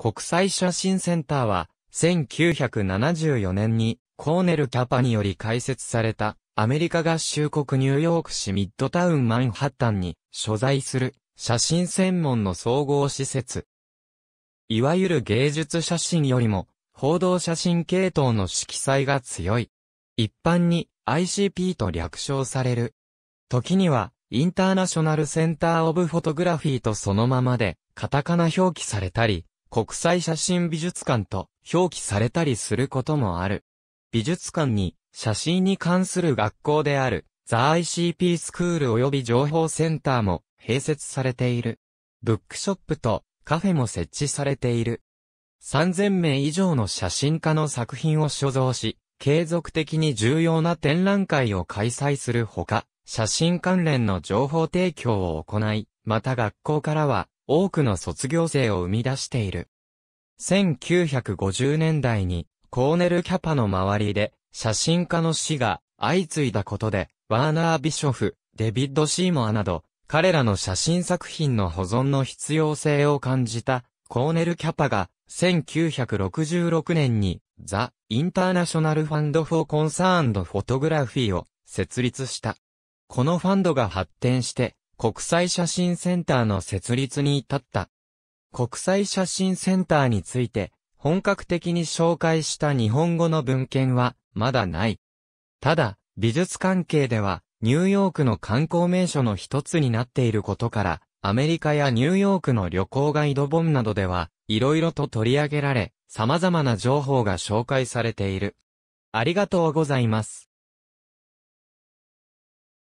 国際写真センターは、1974年にコーネル・キャパにより開設されたアメリカ合衆国ニューヨーク市ミッドタウンマンハッタンに所在する写真専門の総合施設。いわゆる芸術写真よりも報道写真系統の色彩が強い。一般に ICP と略称される。時にはインターナショナルセンターオブフォトグラフィーとそのままでカタカナ表記されたり、国際写真美術館と表記されたりすることもある。美術館に写真に関する学校であるザ ICP スクール及び情報センターも併設されている。ブックショップとカフェも設置されている。3000名以上の写真家の作品を所蔵し、継続的に重要な展覧会を開催するほか、写真関連の情報提供を行い、また学校からは多くの卒業生を生み出している。1950年代にコーネル・キャパの周りで写真家の死が相次いだことで、ワーナー・ビショフ、デビッド・シーモアなど、彼らの写真作品の保存の必要性を感じたコーネル・キャパが1966年にザ・インターナショナルファンド・フォー・コンサーンド・フォトグラフィーを設立した。このファンドが発展して国際写真センターの設立に至った。国際写真センターについて、本格的に紹介した日本語の文献は、まだない。ただ、美術関係では、ニューヨークの観光名所の一つになっていることから、アメリカやニューヨークの旅行ガイド本などでは、いろいろと取り上げられ、様々な情報が紹介されている。ありがとうございます。